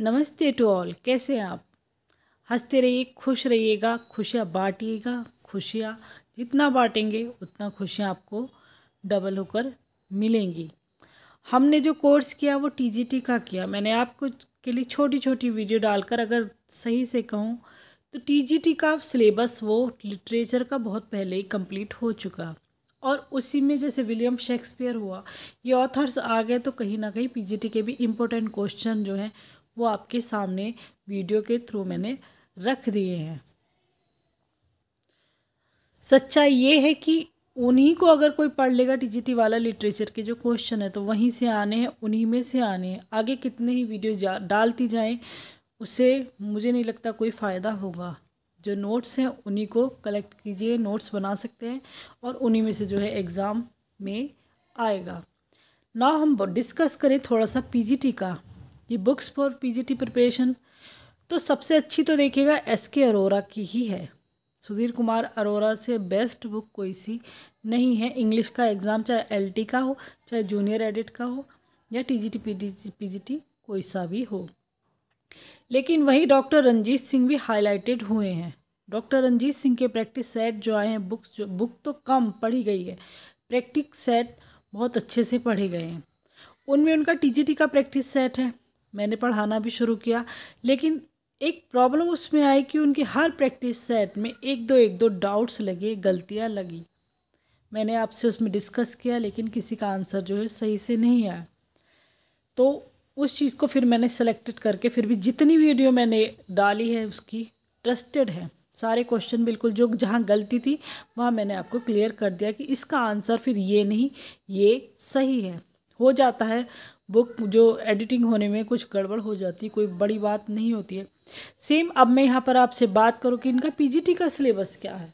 नमस्ते to all कैसे हैं आप हंसते रहिए खुश रहिएगा खुशियाँ बांटिएगा खुशियाँ जितना बांटेंगे उतना खुशियाँ आपको डबल होकर मिलेंगी हमने जो कोर्स किया वो टीजीटी का किया मैंने आपको के लिए छोटी छोटी वीडियो डालकर अगर सही से कहूँ तो टीजीटी का सिलेबस वो लिटरेचर का बहुत पहले ही कंप्लीट हो चुका और उसी में जैसे विलियम शेक्सपियर हुआ ये ऑथर्स आ गए तो कहीं ना कहीं पीजीटी के भी इम्पोर्टेंट क्वेश्चन जो हैं वो आपके सामने वीडियो के थ्रू मैंने रख दिए हैं सच्चाई ये है कि उन्हीं को अगर कोई पढ़ लेगा टीजीटी वाला लिटरेचर के जो क्वेश्चन है तो वहीं से आने हैं उन्हीं में से आने हैं आगे कितने ही वीडियो जा डालती जाएं उससे मुझे नहीं लगता कोई फ़ायदा होगा जो नोट्स हैं उन्हीं को कलेक्ट कीजिए नोट्स बना सकते हैं और उन्हीं में से जो है एग्ज़ाम में आएगा ना हम डिस्कस करें थोड़ा सा पीजीटी का ये बुक्स फॉर पीजीटी प्रिपरेशन तो सबसे अच्छी तो देखिएगा एस के अरोरा की ही है सुधीर कुमार अरोरा से बेस्ट बुक कोई सी नहीं है इंग्लिश का एग्ज़ाम चाहे एलटी का हो चाहे जूनियर एडिट का हो या टीजीटी जी पीजीटी कोई सा भी हो लेकिन वही डॉक्टर रंजीत सिंह भी हाईलाइटेड हुए हैं डॉक्टर रंजीत सिंह के प्रैक्टिस सेट जो आए हैं बुक्स जो बुक तो कम पढ़ी गई है प्रैक्टिस सेट बहुत अच्छे से पढ़े गए हैं उनमें उनका टीजीटी का प्रैक्टिस सेट है मैंने पढ़ाना भी शुरू किया लेकिन एक प्रॉब्लम उसमें आई कि उनकी हर प्रैक्टिस सेट में एक दो एक दो डाउट्स लगे गलतियाँ लगी मैंने आपसे उसमें डिस्कस किया लेकिन किसी का आंसर जो है सही से नहीं आया तो उस चीज़ को फिर मैंने सेलेक्टेड करके फिर भी जितनी वीडियो मैंने डाली है उसकी ट्रस्टेड है सारे क्वेश्चन बिल्कुल जो जहाँ गलती थी वहाँ मैंने आपको क्लियर कर दिया कि इसका आंसर फिर ये नहीं ये सही है हो जाता है बुक जो एडिटिंग होने में कुछ गड़बड़ हो जाती है कोई बड़ी बात नहीं होती है सेम अब मैं यहाँ पर आपसे बात करूँ कि इनका पीजीटी का सिलेबस क्या है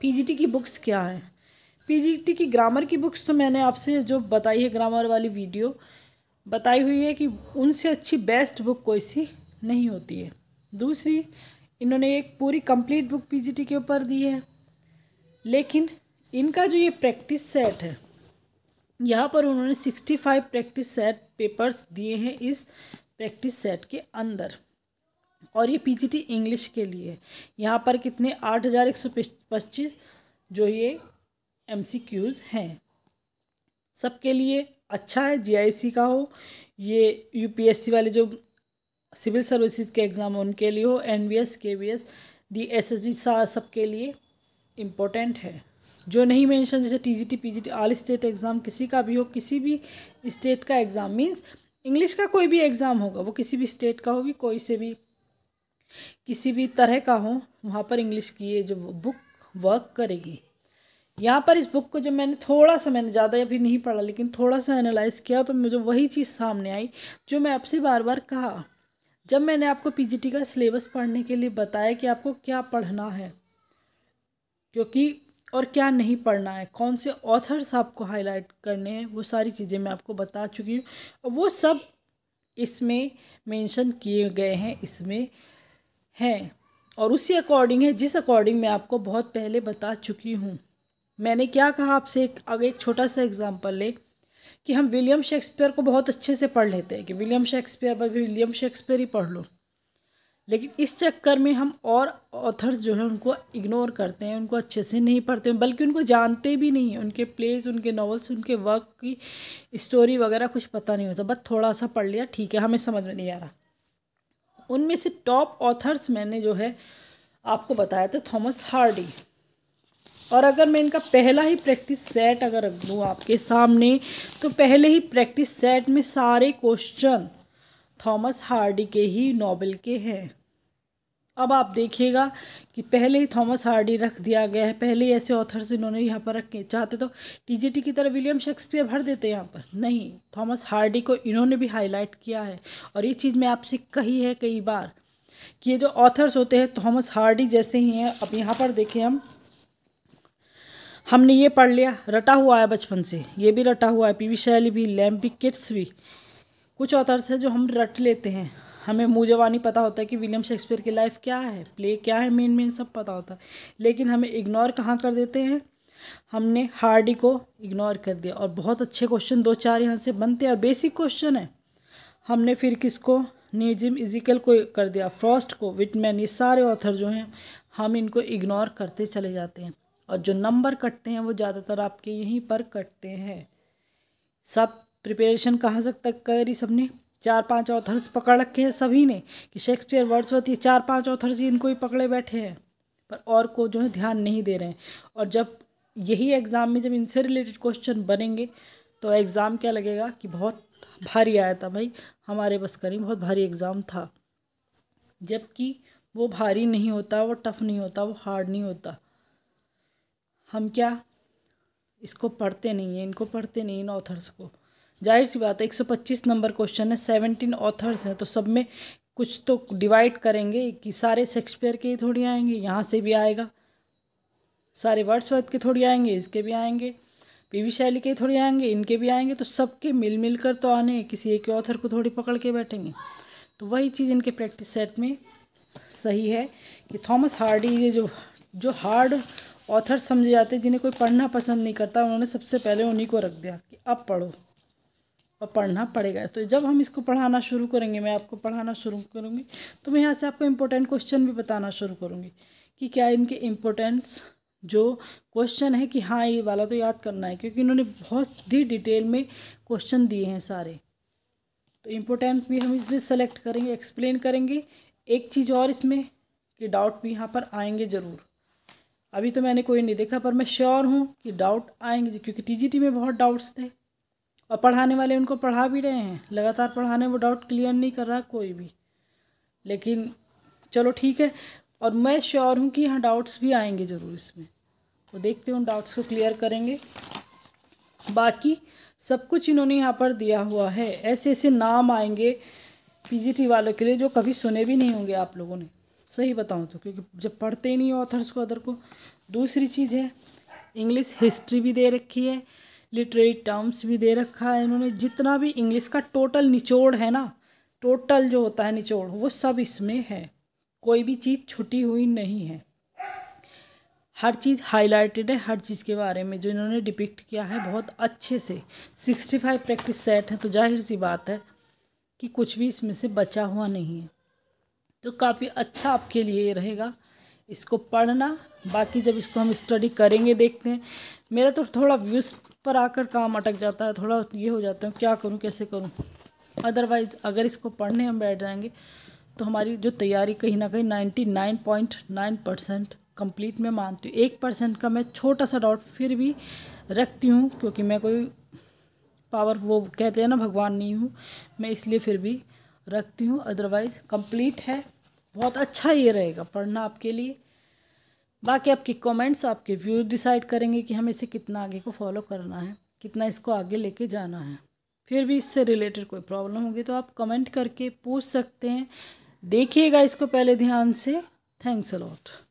पीजीटी की बुक्स क्या हैं पीजीटी की ग्रामर की बुक्स तो मैंने आपसे जो बताई है ग्रामर वाली वीडियो बताई हुई है कि उनसे अच्छी बेस्ट बुक कोई सी नहीं होती है दूसरी इन्होंने एक पूरी कंप्लीट बुक पीजीटी के ऊपर दी है लेकिन इनका जो ये प्रैक्टिस सेट है यहाँ पर उन्होंने sixty five practice set papers दिए हैं इस प्रैक्टिस सेट के अंदर और ये पीजीटी इंग्लिश के लिए है यहाँ पर कितने आठ हज़ार एक सौ पच्चीस जो ये एमसीक्यूज़ हैं सबके लिए अच्छा है जीआईसी का हो ये यूपीएससी वाले जो सिविल सर्विसेज के एग्ज़ाम उनके लिए हो एनवीएस केवीएस डीएसएसबी सबके लिए इम्पोर्टेंट है जो नहीं मेंशन जैसे TGT PGT all state exam किसी का भी हो किसी भी स्टेट का एग्ज़ाम मीन्स इंग्लिश का कोई भी एग्ज़ाम होगा वो किसी भी स्टेट का होगी कोई से भी किसी भी तरह का हो वहाँ पर इंग्लिश की ये जो बुक वर्क करेगी यहाँ पर इस बुक को जब मैंने थोड़ा सा मैंने ज़्यादा अभी नहीं पढ़ा लेकिन थोड़ा सा एनालाइज किया तो मुझे वही चीज़ सामने आई जो मैं आपसे बार बार कहा जब मैंने आपको पीजीटी का सिलेबस पढ़ने के लिए बताया कि आपको क्या पढ़ना है क्योंकि और क्या नहीं पढ़ना है कौन से ऑथर्स आपको हाईलाइट करने हैं वो सारी चीज़ें मैं आपको बता चुकी हूँ और वो सब इसमें मेंशन किए गए हैं इसमें हैं और उसी अकॉर्डिंग है जिस अकॉर्डिंग मैं आपको बहुत पहले बता चुकी हूँ मैंने क्या कहा आपसे एक अगर एक छोटा सा एग्ज़ाम्पल ले कि हम विलियम शेक्सपियर को बहुत अच्छे से पढ़ लेते हैं कि विलियम शेक्सपियर बस विलियम शेक्सपियर ही पढ़ लो लेकिन इस चक्कर में हम और ऑथर्स जो हैं उनको इग्नोर करते हैं उनको अच्छे से नहीं पढ़ते हैं बल्कि उनको जानते भी नहीं हैं उनके प्लेस उनके नॉवल्स उनके वर्क की स्टोरी वगैरह कुछ पता नहीं होता बस थोड़ा सा पढ़ लिया ठीक है हमें समझ में नहीं आ रहा उनमें से टॉप ऑथर्स मैंने जो है आपको बताया था थॉमस हार्डी और अगर मैं इनका पहला ही प्रैक्टिस सेट अगर रख दूँ आपके सामने तो पहले ही प्रैक्टिस सेट में सारे क्वेश्चन थॉमस हार्डी के ही नॉवल के हैं अब आप देखिएगा कि पहले ही थॉमस हार्डी रख दिया गया है पहले ही ऐसे ऑथर्स इन्होंने यहाँ पर रखे चाहते तो टीजीटी की तरह विलियम शेक्सपियर भर देते यहाँ पर नहीं थॉमस हार्डी को इन्होंने भी हाईलाइट किया है और ये चीज़ मैं आपसे कही है कई बार कि ये जो ऑथर्स होते हैं थॉमस हार्डी जैसे ही हैं अब यहाँ पर देखें हम हमने ये पढ़ लिया रटा हुआ है बचपन से ये भी रटा हुआ है वी शैली भी लैम्पिक किट्स भी कुछ ऑथर्स हैं जो हम रट लेते हैं हमें मुँह जवानी पता होता है कि विलियम शेक्सपियर की लाइफ क्या है प्ले क्या है मेन मेन सब पता होता है लेकिन हमें इग्नोर कहाँ कर देते हैं हमने हार्डी को इग्नोर कर दिया और बहुत अच्छे क्वेश्चन दो चार यहाँ से बनते हैं और बेसिक क्वेश्चन है हमने फिर किसको नीजिम इजिकल को कर दिया फ्रॉस्ट को विटमैन ये सारे ऑथर जो हैं हम इनको इग्नोर करते चले जाते हैं और जो नंबर कटते हैं वो ज़्यादातर आपके यहीं पर कटते हैं सब प्रिपरेशन कहाँ से तक करी सबने चार पांच ऑथर्स पकड़ रखे हैं सभी ने कि शेक्सपियर वर्ड्सवर्थ ये चार पांच ऑथर्स इनको ही पकड़े बैठे हैं पर और को जो है ध्यान नहीं दे रहे हैं और जब यही एग्ज़ाम में जब इनसे रिलेटेड क्वेश्चन बनेंगे तो एग्ज़ाम क्या लगेगा कि बहुत भारी आया था भाई हमारे बस करीब बहुत भारी एग्ज़ाम था जबकि वो भारी नहीं होता वो टफ़ नहीं होता वो हार्ड नहीं होता हम क्या इसको पढ़ते नहीं हैं इनको पढ़ते नहीं इन ऑथर्स को जाहिर सी बात है 125 नंबर क्वेश्चन है 17 ऑथर्स हैं तो सब में कुछ तो डिवाइड करेंगे कि सारे शेक्सपियर के ही थोड़ी आएंगे यहाँ से भी आएगा सारे वर्ड्स वर्थ के थोड़ी आएंगे इसके भी आएंगे वी शैली के थोड़ी आएंगे इनके भी आएंगे तो सबके मिल मिल कर तो आने किसी एक ऑथर को थोड़ी पकड़ के बैठेंगे तो वही चीज़ इनके प्रैक्टिस सेट में सही है कि थॉमस हार्डी ये जो जो हार्ड ऑथर समझे जाते हैं जिन्हें कोई पढ़ना पसंद नहीं करता उन्होंने सबसे पहले उन्हीं को रख दिया कि अब पढ़ो और पढ़ना पड़ेगा तो जब हम इसको पढ़ाना शुरू करेंगे मैं आपको पढ़ाना शुरू करूँगी तो मैं यहाँ से आपको इम्पोर्टेंट क्वेश्चन भी बताना शुरू करूँगी कि क्या इनके इम्पोर्टेंस जो क्वेश्चन है कि हाँ ये वाला तो याद करना है क्योंकि इन्होंने बहुत ही डिटेल में क्वेश्चन दिए हैं सारे तो इम्पोर्टेंट भी हम इसमें सेलेक्ट करेंगे एक्सप्लेन करेंगे एक चीज़ और इसमें कि डाउट भी यहाँ पर आएंगे ज़रूर अभी तो मैंने कोई नहीं देखा पर मैं श्योर हूँ कि डाउट आएंगे क्योंकि टी में बहुत डाउट्स थे और पढ़ाने वाले उनको पढ़ा भी रहे हैं लगातार पढ़ाने वो डाउट क्लियर नहीं कर रहा कोई भी लेकिन चलो ठीक है और मैं श्योर हूँ कि यहाँ डाउट्स भी आएंगे ज़रूर इसमें तो देखते हैं उन डाउट्स को क्लियर करेंगे बाकी सब कुछ इन्होंने यहाँ पर दिया हुआ है ऐसे ऐसे नाम आएंगे पी वालों के लिए जो कभी सुने भी नहीं होंगे आप लोगों ने सही बताऊँ तो क्योंकि जब पढ़ते ही नहीं ऑथर्स को अदर को दूसरी चीज़ है इंग्लिश हिस्ट्री भी दे रखी है लिटरेरी टर्म्स भी दे रखा है इन्होंने जितना भी इंग्लिश का टोटल निचोड़ है ना टोटल जो होता है निचोड़ वो सब इसमें है कोई भी चीज़ छुटी हुई नहीं है हर चीज़ हाईलाइटेड है हर चीज़ के बारे में जो इन्होंने डिपिक्ट किया है बहुत अच्छे से सिक्सटी फाइव प्रैक्टिस सेट है तो जाहिर सी बात है कि कुछ भी इसमें से बचा हुआ नहीं है तो काफ़ी अच्छा आपके लिए रहेगा इसको पढ़ना बाकी जब इसको हम स्टडी करेंगे देखते हैं मेरा तो थोड़ा व्यूज़ पर आकर काम अटक जाता है थोड़ा ये हो जाता है क्या करूँ कैसे करूँ अदरवाइज़ अगर इसको पढ़ने हम बैठ जाएंगे तो हमारी जो तैयारी कहीं ना कहीं ninety nine point nine percent complete मैं मानती हूँ एक परसेंट का मैं छोटा सा डाउट फिर भी रखती हूँ क्योंकि मैं कोई पावर वो कहते हैं ना भगवान नहीं हूँ मैं इसलिए फिर भी रखती हूँ अदरवाइज़ कंप्लीट है बहुत अच्छा ये रहेगा पढ़ना आपके लिए बाकी आपके कमेंट्स आपके व्यूज डिसाइड करेंगे कि हमें इसे कितना आगे को फॉलो करना है कितना इसको आगे लेके जाना है फिर भी इससे रिलेटेड कोई प्रॉब्लम होगी तो आप कमेंट करके पूछ सकते हैं देखिएगा इसको पहले ध्यान से थैंक्स अलॉट